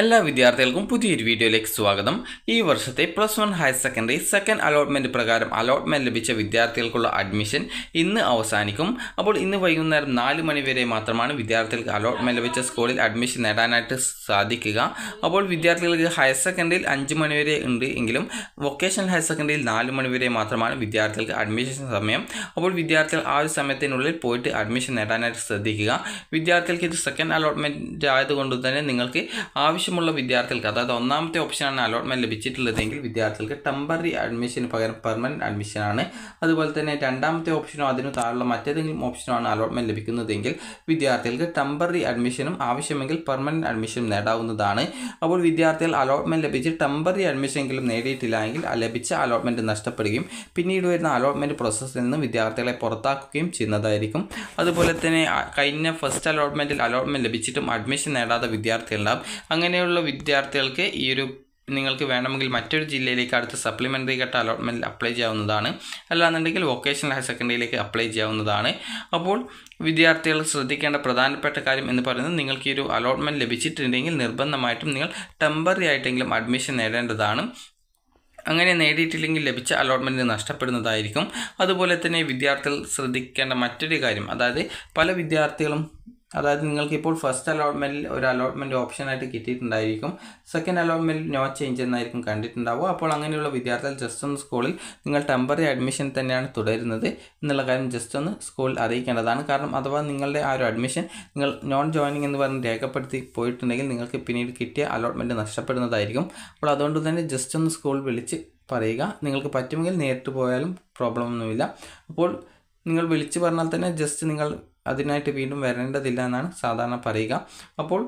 എല്ലാ വിദ്യാർത്ഥികൾക്കും പുതിയൊരു വീഡിയോയിലേക്ക് സ്വാഗതം ഈ വർഷത്തെ plus one higher secondary second allotment പ്രകാരം അലോട്ട്മെൻറ്റ് ലഭിച്ച വിദ്യാർത്ഥികൾക്കുള്ള അഡ്മിഷൻ ഇന്ന് അവസാനിക്കും അപ്പോൾ ഇന്ന് വൈകുന്നേരം നാല് മണി വരെ മാത്രമാണ് വിദ്യാർത്ഥികൾക്ക് അലോട്ട്മെൻറ്റ് ലഭിച്ച സ്കൂളിൽ അഡ്മിഷൻ നേടാനായിട്ട് സാധിക്കുക അപ്പോൾ വിദ്യാർത്ഥികൾക്ക് ഹയർ സെക്കൻഡറിയിൽ അഞ്ച് മണി വരെ ഉണ്ട് എങ്കിലും വൊക്കേഷണൽ ഹയർ സെക്കൻഡറിയിൽ നാല് മണി വരെ മാത്രമാണ് വിദ്യാർത്ഥികൾക്ക് അഡ്മിഷൻ സമയം അപ്പോൾ വിദ്യാർത്ഥികൾ ആ ഒരു സമയത്തിനുള്ളിൽ പോയിട്ട് അഡ്മിഷൻ നേടാനായിട്ട് ശ്രദ്ധിക്കുക വിദ്യാർത്ഥികൾക്ക് ഇത് സെക്കൻഡ് അലോട്ട്മെൻറ്റ് ആയതുകൊണ്ട് തന്നെ നിങ്ങൾക്ക് ആവശ്യം ആവശ്യമുള്ള വിദ്യാർത്ഥികൾക്ക് അതായത് ഒന്നാമത്തെ ഓപ്ഷനാണ് അലോട്ട്മെൻറ്റ് ലഭിച്ചിട്ടുള്ളതെങ്കിൽ വിദ്യാർത്ഥികൾക്ക് ടെമ്പററി അഡ്മിഷന് പകരം പെർമനൻറ്റ് അഡ്മിഷനാണ് അതുപോലെ തന്നെ രണ്ടാമത്തെ ഓപ്ഷനോ അതിനു താഴെയുള്ള മറ്റേതെങ്കിലും ഓപ്ഷനോ ആണ് അലോട്ട്മെൻറ്റ് ലഭിക്കുന്നതെങ്കിൽ വിദ്യാർത്ഥികൾക്ക് ടെമ്പററി അഡ്മിഷനും ആവശ്യമെങ്കിൽ പെർമനൻറ്റ് അഡ്മിഷനും നേടാവുന്നതാണ് അപ്പോൾ വിദ്യാർത്ഥികൾ അലോട്ട്മെൻറ്റ് ലഭിച്ച് ടെമ്പററി എങ്കിലും നേടിയിട്ടില്ല എങ്കിൽ ലഭിച്ച അലോട്ട്മെൻറ്റ് നഷ്ടപ്പെടുകയും പിന്നീട് വരുന്ന അലോട്ട്മെൻറ്റ് പ്രോസസ്സിൽ നിന്ന് വിദ്യാർത്ഥികളെ പുറത്താക്കുകയും ചെയ്യുന്നതായിരിക്കും അതുപോലെ തന്നെ കഴിഞ്ഞ ഫസ്റ്റ് അലോട്ട്മെൻറ്റിൽ അലോട്ട്മെൻറ്റ് ലഭിച്ചിട്ടും അഡ്മിഷൻ നേടാത്ത വിദ്യാർത്ഥികളുണ്ടാകും അങ്ങനെ അങ്ങനെയുള്ള വിദ്യാർത്ഥികൾക്ക് ഈ ഒരു നിങ്ങൾക്ക് വേണമെങ്കിൽ മറ്റൊരു ജില്ലയിലേക്ക് അടുത്ത സപ്ലിമെൻ്ററി ഘട്ട അലോട്ട്മെൻറ്റിൽ അപ്ലൈ ചെയ്യാവുന്നതാണ് അല്ലാന്നുണ്ടെങ്കിൽ വൊക്കേഷണൽ ഹയർ സെക്കൻഡറിയിലേക്ക് അപ്ലൈ ചെയ്യാവുന്നതാണ് അപ്പോൾ വിദ്യാർത്ഥികൾ ശ്രദ്ധിക്കേണ്ട പ്രധാനപ്പെട്ട കാര്യം എന്ന് പറയുന്നത് നിങ്ങൾക്ക് ഈ ഒരു അലോട്ട്മെൻറ്റ് ലഭിച്ചിട്ടുണ്ടെങ്കിൽ നിർബന്ധമായിട്ടും നിങ്ങൾ ടെമ്പററി ആയിട്ടെങ്കിലും അഡ്മിഷൻ നേടേണ്ടതാണ് അങ്ങനെ നേടിയിട്ടില്ലെങ്കിൽ ലഭിച്ച അലോട്ട്മെൻറ്റ് നഷ്ടപ്പെടുന്നതായിരിക്കും അതുപോലെ തന്നെ വിദ്യാർത്ഥികൾ ശ്രദ്ധിക്കേണ്ട മറ്റൊരു കാര്യം അതായത് പല വിദ്യാർത്ഥികളും അതായത് നിങ്ങൾക്കിപ്പോൾ ഫസ്റ്റ് അലോട്ട്മെൻറ്റിൽ ഒരു അലോട്ട്മെൻറ്റ് ഓപ്ഷനായിട്ട് കിട്ടിയിട്ടുണ്ടായിരിക്കും സെക്കൻഡ് അലോട്ട്മെൻറ്റ് നോ ചേഞ്ച് എന്നായിരിക്കും കണ്ടിട്ടുണ്ടാവുക അപ്പോൾ അങ്ങനെയുള്ള വിദ്യാർത്ഥികൾ ജസ്റ്റ് ഒന്ന് സ്കൂളിൽ നിങ്ങൾ ടെമ്പററി അഡ്മിഷൻ തന്നെയാണ് തുടരുന്നത് എന്നുള്ള കാര്യം ജസ്റ്റ് ഒന്ന് സ്കൂളിൽ അറിയിക്കേണ്ടതാണ് കാരണം അഥവാ നിങ്ങളുടെ ആ ഒരു അഡ്മിഷൻ നിങ്ങൾ നോൺ ജോയിനിങ് എന്ന് പറഞ്ഞ് രേഖപ്പെടുത്തി പോയിട്ടുണ്ടെങ്കിൽ നിങ്ങൾക്ക് പിന്നീട് കിട്ടിയ അലോട്ട്മെൻറ്റ് നഷ്ടപ്പെടുന്നതായിരിക്കും അപ്പോൾ അതുകൊണ്ട് തന്നെ ജസ്റ്റ് ഒന്ന് സ്കൂൾ വിളിച്ച് പറയുക നിങ്ങൾക്ക് പറ്റുമെങ്കിൽ നേരിട്ട് പോയാലും പ്രോബ്ലം ഒന്നുമില്ല അപ്പോൾ നിങ്ങൾ വിളിച്ച് പറഞ്ഞാൽ തന്നെ ജസ്റ്റ് നിങ്ങൾ അതിനായിട്ട് വീണ്ടും വരേണ്ടതില്ല എന്നാണ് സാധാരണ പറയുക അപ്പോൾ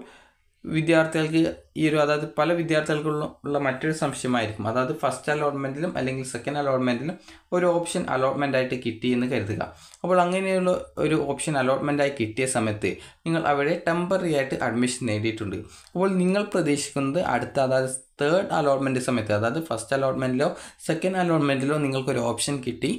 വിദ്യാർത്ഥികൾക്ക് ഈ ഒരു അതായത് പല വിദ്യാർത്ഥികൾക്കുള്ള മറ്റൊരു സംശയമായിരിക്കും അതായത് ഫസ്റ്റ് അലോട്ട്മെൻറ്റിലും അല്ലെങ്കിൽ സെക്കൻഡ് അലോട്ട്മെൻറ്റിലും ഒരു ഓപ്ഷൻ അലോട്ട്മെൻ്റ് ആയിട്ട് കിട്ടി എന്ന് കരുതുക അപ്പോൾ അങ്ങനെയുള്ള ഒരു ഓപ്ഷൻ അലോട്ട്മെൻറ്റായി കിട്ടിയ സമയത്ത് നിങ്ങൾ അവിടെ ടെമ്പററി ആയിട്ട് അഡ്മിഷൻ നേടിയിട്ടുണ്ട് അപ്പോൾ നിങ്ങൾ പ്രതീക്ഷിക്കുന്നത് അടുത്ത അതായത് തേർഡ് അലോട്ട്മെൻറ്റ് സമയത്ത് അതായത് ഫസ്റ്റ് അലോട്ട്മെൻറ്റിലോ സെക്കൻഡ് അലോട്ട്മെൻറ്റിലോ നിങ്ങൾക്കൊരു ഓപ്ഷൻ കിട്ടി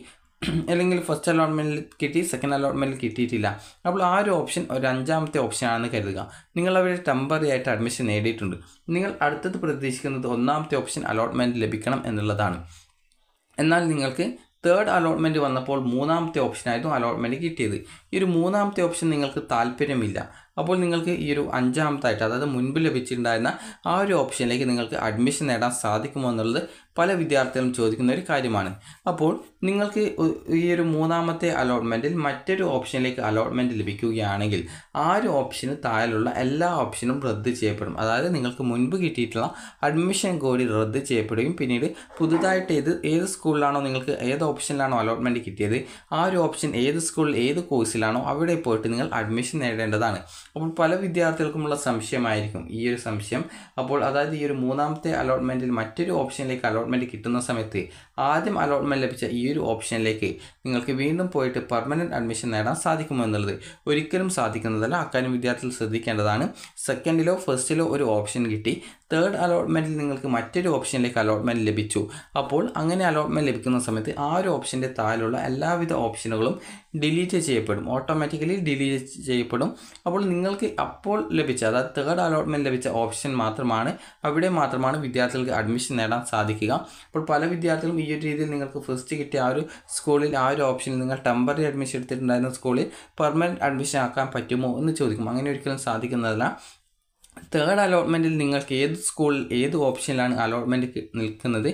അല്ലെങ്കിൽ ഫസ്റ്റ് അലോട്ട്മെൻറ്റിൽ കിട്ടി സെക്കൻഡ് അലോട്ട്മെൻറ്റിൽ കിട്ടിയിട്ടില്ല അപ്പോൾ ആ ഒരു ഓപ്ഷൻ ഒരു അഞ്ചാമത്തെ ആണെന്ന് കരുതുക നിങ്ങൾ അവിടെ ടെമ്പററി ആയിട്ട് അഡ്മിഷൻ നേടിയിട്ടുണ്ട് നിങ്ങൾ അടുത്തത് പ്രതീക്ഷിക്കുന്നത് ഒന്നാമത്തെ ഓപ്ഷൻ അലോട്ട്മെൻറ്റ് ലഭിക്കണം എന്നുള്ളതാണ് എന്നാൽ നിങ്ങൾക്ക് തേർഡ് അലോട്ട്മെൻറ്റ് വന്നപ്പോൾ മൂന്നാമത്തെ ഓപ്ഷനായിരുന്നു അലോട്ട്മെൻറ്റ് കിട്ടിയത് ഈ ഒരു മൂന്നാമത്തെ ഓപ്ഷൻ നിങ്ങൾക്ക് താല്പര്യമില്ല അപ്പോൾ നിങ്ങൾക്ക് ഈ ഒരു അഞ്ചാമത്തായിട്ട് അതായത് മുൻപ് ലഭിച്ചിട്ടുണ്ടായിരുന്ന ആ ഒരു ഓപ്ഷനിലേക്ക് നിങ്ങൾക്ക് അഡ്മിഷൻ നേടാൻ സാധിക്കുമോ എന്നുള്ളത് പല വിദ്യാർത്ഥികളും ചോദിക്കുന്ന ഒരു കാര്യമാണ് അപ്പോൾ നിങ്ങൾക്ക് ഈ ഒരു മൂന്നാമത്തെ അലോട്ട്മെൻറ്റിൽ മറ്റൊരു ഓപ്ഷനിലേക്ക് അലോട്ട്മെൻറ്റ് ലഭിക്കുകയാണെങ്കിൽ ആ ഒരു ഓപ്ഷന് താഴെയുള്ള എല്ലാ ഓപ്ഷനും റദ്ദ് ചെയ്യപ്പെടും അതായത് നിങ്ങൾക്ക് മുൻപ് കിട്ടിയിട്ടുള്ള അഡ്മിഷൻ കൂടി റദ്ദ് ചെയ്യപ്പെടുകയും പിന്നീട് പുതുതായിട്ട് ഏത് ഏത് സ്കൂളിലാണോ നിങ്ങൾക്ക് ഏത് ഓപ്ഷനിലാണോ അലോട്ട്മെൻറ്റ് കിട്ടിയത് ആ ഒരു ഓപ്ഷൻ ഏത് സ്കൂളിൽ ഏത് കോഴ്സിലാണോ അവിടെ പോയിട്ട് നിങ്ങൾ അഡ്മിഷൻ നേടേണ്ടതാണ് അപ്പോൾ പല വിദ്യാർത്ഥികൾക്കുമുള്ള സംശയമായിരിക്കും ഈ ഒരു സംശയം അപ്പോൾ അതായത് ഈ ഒരു മൂന്നാമത്തെ അലോട്ട്മെൻറ്റിൽ മറ്റൊരു ഓപ്ഷനിലേക്ക് അലോട്ട്മെൻറ്റ് കിട്ടുന്ന സമയത്ത് ആദ്യം അലോട്ട്മെൻറ്റ് ലഭിച്ച ഈ ഒരു ഓപ്ഷനിലേക്ക് നിങ്ങൾക്ക് വീണ്ടും പോയിട്ട് പെർമനൻറ്റ് അഡ്മിഷൻ നേടാൻ സാധിക്കുമോ എന്നുള്ളത് ഒരിക്കലും സാധിക്കുന്നതല്ല അക്കാര്യം വിദ്യാർത്ഥികൾ ശ്രദ്ധിക്കേണ്ടതാണ് സെക്കൻഡിലോ ഫസ്റ്റിലോ ഒരു ഓപ്ഷൻ കിട്ടി തേർഡ് അലോട്ട്മെൻറ്റിൽ നിങ്ങൾക്ക് മറ്റൊരു ഓപ്ഷനിലേക്ക് അലോട്ട്മെൻറ്റ് ലഭിച്ചു അപ്പോൾ അങ്ങനെ അലോട്ട്മെൻറ്റ് ലഭിക്കുന്ന സമയത്ത് ആ ഒരു ഓപ്ഷൻ്റെ താഴെയുള്ള എല്ലാവിധ ഓപ്ഷനുകളും ഡിലീറ്റ് ചെയ്യപ്പെടും ഓട്ടോമാറ്റിക്കലി ഡിലീറ്റ് ചെയ്യപ്പെടും അപ്പോൾ നിങ്ങൾക്ക് അപ്പോൾ ലഭിച്ച അതായത് തേർഡ് അലോട്ട്മെൻറ്റ് ലഭിച്ച ഓപ്ഷൻ മാത്രമാണ് അവിടെ മാത്രമാണ് വിദ്യാർത്ഥികൾക്ക് അഡ്മിഷൻ നേടാൻ സാധിക്കുക അപ്പോൾ പല വിദ്യാർത്ഥികളും ഈ ഒരു രീതിയിൽ നിങ്ങൾക്ക് ഫസ്റ്റ് കിട്ടിയ ആ ഒരു സ്കൂളിൽ ആ ഒരു ഓപ്ഷനിൽ നിങ്ങൾ ടെമ്പററി അഡ്മിഷൻ എടുത്തിട്ടുണ്ടായിരുന്ന സ്കൂളിൽ പെർമനൻറ്റ് അഡ്മിഷൻ ആക്കാൻ പറ്റുമോ എന്ന് ചോദിക്കും അങ്ങനെ ഒരിക്കലും സാധിക്കുന്നതല്ല തേർഡ് അലോട്ട്മെൻറ്റിൽ നിങ്ങൾക്ക് ഏത് സ്കൂളിൽ ഏത് ഓപ്ഷനിലാണ് അലോട്ട്മെൻറ്റ് നിൽക്കുന്നത്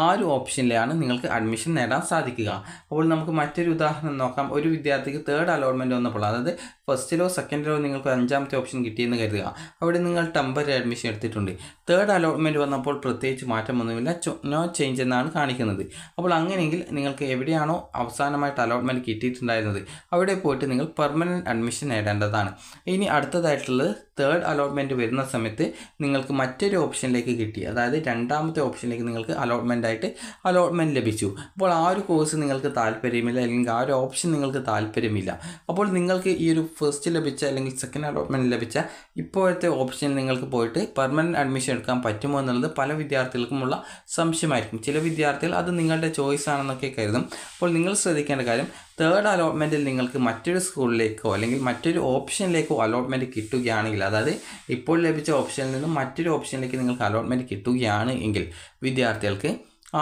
ആ ഒരു ഓപ്ഷനിലാണ് നിങ്ങൾക്ക് അഡ്മിഷൻ നേടാൻ സാധിക്കുക അപ്പോൾ നമുക്ക് മറ്റൊരു ഉദാഹരണം നോക്കാം ഒരു വിദ്യാർത്ഥിക്ക് തേർഡ് അലോട്ട്മെൻറ്റ് വന്നപ്പോൾ അതായത് ഫസ്റ്റിലോ സെക്കൻഡിലോ നിങ്ങൾക്ക് അഞ്ചാമത്തെ ഓപ്ഷൻ കിട്ടിയെന്ന് കരുതുക അവിടെ നിങ്ങൾ ടെമ്പററി അഡ്മിഷൻ എടുത്തിട്ടുണ്ട് തേർഡ് അലോട്ട്മെൻറ്റ് വന്നപ്പോൾ പ്രത്യേകിച്ച് മാറ്റമൊന്നുമില്ല നോ ചേഞ്ച് എന്നാണ് കാണിക്കുന്നത് അപ്പോൾ അങ്ങനെയെങ്കിൽ നിങ്ങൾക്ക് എവിടെയാണോ അവസാനമായിട്ട് അലോട്ട്മെൻറ്റ് കിട്ടിയിട്ടുണ്ടായിരുന്നത് അവിടെ പോയിട്ട് നിങ്ങൾ പെർമനൻറ്റ് അഡ്മിഷൻ നേടേണ്ടതാണ് ഇനി അടുത്തതായിട്ടുള്ളത് തേർഡ് അലോട്ട്മെൻറ്റ് വരുന്ന സമയത്ത് നിങ്ങൾക്ക് മറ്റൊരു ഓപ്ഷനിലേക്ക് കിട്ടി അതായത് രണ്ടാമത്തെ ഓപ്ഷനിലേക്ക് നിങ്ങൾക്ക് അലോട്ട്മെൻ്റ് ആയിട്ട് അലോട്ട്മെൻറ്റ് ലഭിച്ചു അപ്പോൾ ആ ഒരു കോഴ്സ് നിങ്ങൾക്ക് താല്പര്യമില്ല അല്ലെങ്കിൽ ആ ഒരു ഓപ്ഷൻ നിങ്ങൾക്ക് താല്പര്യമില്ല അപ്പോൾ നിങ്ങൾക്ക് ഈ ഒരു ഫസ്റ്റ് ലഭിച്ച അല്ലെങ്കിൽ സെക്കൻഡ് അലോട്ട്മെൻറ്റ് ലഭിച്ച ഇപ്പോഴത്തെ ഓപ്ഷൻ നിങ്ങൾക്ക് പോയിട്ട് പെർമനൻറ്റ് അഡ്മിഷൻ എടുക്കാൻ പറ്റുമോ എന്നുള്ളത് പല വിദ്യാർത്ഥികൾക്കുമുള്ള സംശയമായിരിക്കും ചില വിദ്യാർത്ഥികൾ അത് നിങ്ങളുടെ ചോയ്സ് ആണെന്നൊക്കെ കരുതും അപ്പോൾ നിങ്ങൾ ശ്രദ്ധിക്കേണ്ട കാര്യം തേർഡ് അലോട്ട്മെൻറ്റിൽ നിങ്ങൾക്ക് മറ്റൊരു സ്കൂളിലേക്കോ അല്ലെങ്കിൽ മറ്റൊരു ഓപ്ഷനിലേക്കോ അലോട്ട്മെൻറ്റ് കിട്ടുകയാണെങ്കിൽ അതായത് ഇപ്പോൾ ലഭിച്ച ഓപ്ഷനിൽ നിന്നും മറ്റൊരു ഓപ്ഷനിലേക്ക് നിങ്ങൾക്ക് അലോട്ട്മെൻറ്റ് കിട്ടുകയാണ് എങ്കിൽ വിദ്യാർത്ഥികൾക്ക്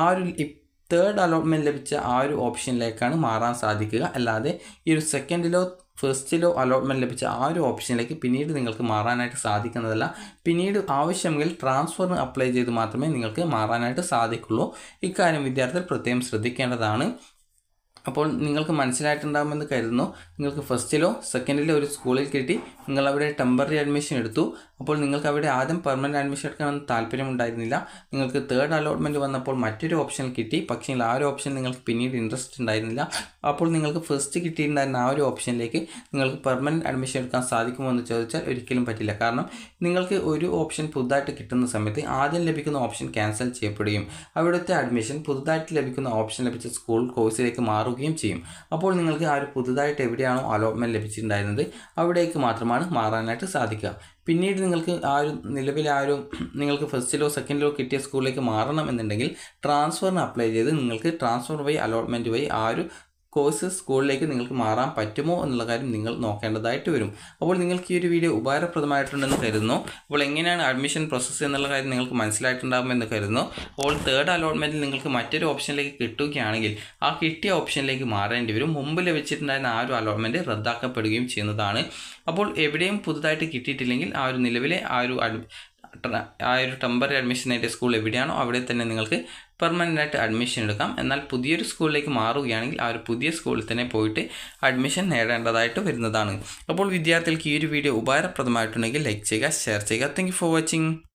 ആ ഒരു തേർഡ് അലോട്ട്മെൻറ്റ് ലഭിച്ച ആ ഒരു ഓപ്ഷനിലേക്കാണ് മാറാൻ സാധിക്കുക അല്ലാതെ ഈ ഒരു സെക്കൻഡിലോ ഫസ്റ്റിലോ അലോട്ട്മെൻറ്റ് ലഭിച്ച ആ ഒരു ഓപ്ഷനിലേക്ക് പിന്നീട് നിങ്ങൾക്ക് മാറാനായിട്ട് സാധിക്കുന്നതല്ല പിന്നീട് ആവശ്യമെങ്കിൽ ട്രാൻസ്ഫറിന് അപ്ലൈ ചെയ്ത് മാത്രമേ നിങ്ങൾക്ക് മാറാനായിട്ട് സാധിക്കുള്ളൂ ഇക്കാര്യം വിദ്യാർത്ഥികൾ പ്രത്യേകം ശ്രദ്ധിക്കേണ്ടതാണ് അപ്പോൾ നിങ്ങൾക്ക് മനസ്സിലായിട്ടുണ്ടാകുമെന്ന് കരുതുന്നു നിങ്ങൾക്ക് ഫസ്റ്റിലോ സെക്കൻഡിലോ ഒരു സ്കൂളിൽ കിട്ടി നിങ്ങൾ അവിടെ ടെമ്പററി അഡ്മിഷൻ എടുത്തു അപ്പോൾ നിങ്ങൾക്ക് അവിടെ ആദ്യം പെർമനൻറ്റ് അഡ്മിഷൻ എടുക്കണമെന്ന് താല്പര്യമുണ്ടായിരുന്നില്ല നിങ്ങൾക്ക് തേർഡ് അലോട്ട്മെൻറ്റ് വന്നപ്പോൾ മറ്റൊരു ഓപ്ഷൻ കിട്ടി പക്ഷേ ആ ഒരു ഓപ്ഷൻ നിങ്ങൾക്ക് പിന്നീട് ഇൻട്രസ്റ്റ് ഉണ്ടായിരുന്നില്ല അപ്പോൾ നിങ്ങൾക്ക് ഫസ്റ്റ് കിട്ടിയിട്ടുണ്ടായിരുന്ന ആ ഒരു ഓപ്ഷനിലേക്ക് നിങ്ങൾക്ക് പെർമനൻറ്റ് അഡ്മിഷൻ എടുക്കാൻ സാധിക്കുമോ എന്ന് ചോദിച്ചാൽ ഒരിക്കലും പറ്റില്ല കാരണം നിങ്ങൾക്ക് ഒരു ഓപ്ഷൻ പുതുതായിട്ട് കിട്ടുന്ന സമയത്ത് ആദ്യം ലഭിക്കുന്ന ഓപ്ഷൻ ക്യാൻസൽ ചെയ്യപ്പെടുകയും അവിടുത്തെ അഡ്മിഷൻ പുതുതായിട്ട് ലഭിക്കുന്ന ഓപ്ഷൻ ലഭിച്ച സ്കൂൾ കോഴ്സിലേക്ക് മാറുകയും ചെയ്യും അപ്പോൾ നിങ്ങൾക്ക് ആ ഒരു പുതുതായിട്ട് എവിടെയാണോ അലോട്ട്മെൻറ്റ് ലഭിച്ചിട്ടുണ്ടായിരുന്നത് അവിടേക്ക് മാത്രമാണ് മാറാനായിട്ട് സാധിക്കുക പിന്നീട് നിങ്ങൾക്ക് ആ ഒരു നിലവിൽ ആ ഒരു നിങ്ങൾക്ക് ഫസ്റ്റിലോ സെക്കൻഡിലോ കിട്ടിയ സ്കൂളിലേക്ക് മാറണം എന്നുണ്ടെങ്കിൽ ട്രാൻസ്ഫറിന് അപ്ലൈ ചെയ്ത് നിങ്ങൾക്ക് ട്രാൻസ്ഫർ വഴി അലോട്ട്മെൻറ്റ് വഴി ആ ഒരു കോഴ്സ് സ്കൂളിലേക്ക് നിങ്ങൾക്ക് മാറാൻ പറ്റുമോ എന്നുള്ള കാര്യം നിങ്ങൾ നോക്കേണ്ടതായിട്ട് വരും അപ്പോൾ നിങ്ങൾക്ക് ഈ ഒരു വീഡിയോ ഉപകാരപ്രദമായിട്ടുണ്ടെന്ന് കരുതുന്നു അപ്പോൾ എങ്ങനെയാണ് അഡ്മിഷൻ പ്രോസസ്സ് എന്നുള്ള കാര്യം നിങ്ങൾക്ക് മനസ്സിലായിട്ടുണ്ടാകുമെന്ന് കരുതുന്നു അപ്പോൾ തേർഡ് അലോട്ട്മെൻറ്റിൽ നിങ്ങൾക്ക് മറ്റൊരു ഓപ്ഷനിലേക്ക് കിട്ടുകയാണെങ്കിൽ ആ കിട്ടിയ ഓപ്ഷനിലേക്ക് മാറേണ്ടി വരും മുമ്പ് ലഭിച്ചിട്ടുണ്ടായിരുന്ന ആ ഒരു അലോട്ട്മെൻറ്റ് റദ്ദാക്കപ്പെടുകയും ചെയ്യുന്നതാണ് അപ്പോൾ എവിടെയും പുതുതായിട്ട് കിട്ടിയിട്ടില്ലെങ്കിൽ ആ ഒരു നിലവിലെ ആ ഒരു ആ ഒരു ടെമ്പററി അഡ്മിഷൻ നേടിയ സ്കൂൾ എവിടെയാണോ അവിടെ തന്നെ നിങ്ങൾക്ക് പെർമനൻ്റ് ആയിട്ട് അഡ്മിഷൻ എടുക്കാം എന്നാൽ പുതിയൊരു സ്കൂളിലേക്ക് മാറുകയാണെങ്കിൽ ആ ഒരു പുതിയ സ്കൂളിൽ തന്നെ പോയിട്ട് അഡ്മിഷൻ നേടേണ്ടതായിട്ട് വരുന്നതാണ് അപ്പോൾ വിദ്യാർത്ഥികൾക്ക് ഈ ഒരു വീഡിയോ ഉപകാരപ്രദമായിട്ടുണ്ടെങ്കിൽ ലൈക്ക് ചെയ്യുക ഷെയർ ചെയ്യുക താങ്ക് ഫോർ വാച്ചിങ്